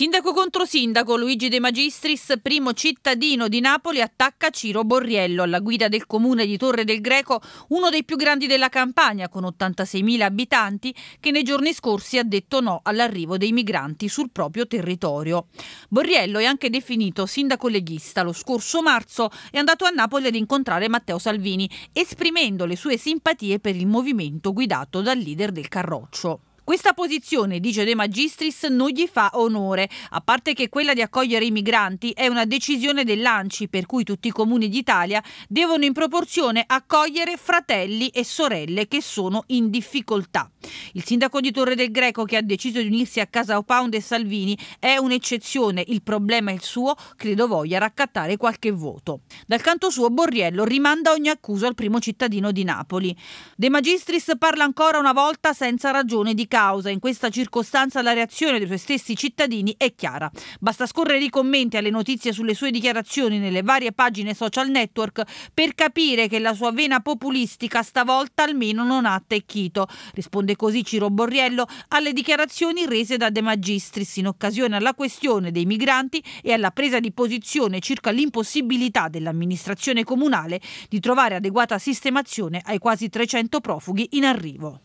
Sindaco contro sindaco Luigi De Magistris, primo cittadino di Napoli, attacca Ciro Borriello alla guida del comune di Torre del Greco, uno dei più grandi della campagna, con 86.000 abitanti, che nei giorni scorsi ha detto no all'arrivo dei migranti sul proprio territorio. Borriello è anche definito sindaco leghista. Lo scorso marzo è andato a Napoli ad incontrare Matteo Salvini, esprimendo le sue simpatie per il movimento guidato dal leader del Carroccio. Questa posizione, dice De Magistris, non gli fa onore, a parte che quella di accogliere i migranti è una decisione dell'ANCI, per cui tutti i comuni d'Italia devono in proporzione accogliere fratelli e sorelle che sono in difficoltà. Il sindaco di Torre del Greco, che ha deciso di unirsi a Casa Opound e Salvini, è un'eccezione, il problema è il suo, credo voglia raccattare qualche voto. Dal canto suo Borriello rimanda ogni accuso al primo cittadino di Napoli. De Magistris parla ancora una volta senza ragione di causa. In questa circostanza la reazione dei suoi stessi cittadini è chiara. Basta scorrere i commenti alle notizie sulle sue dichiarazioni nelle varie pagine social network per capire che la sua vena populistica stavolta almeno non ha attecchito. Risponde così Ciro Borriello alle dichiarazioni rese da De Magistris in occasione alla questione dei migranti e alla presa di posizione circa l'impossibilità dell'amministrazione comunale di trovare adeguata sistemazione ai quasi 300 profughi in arrivo.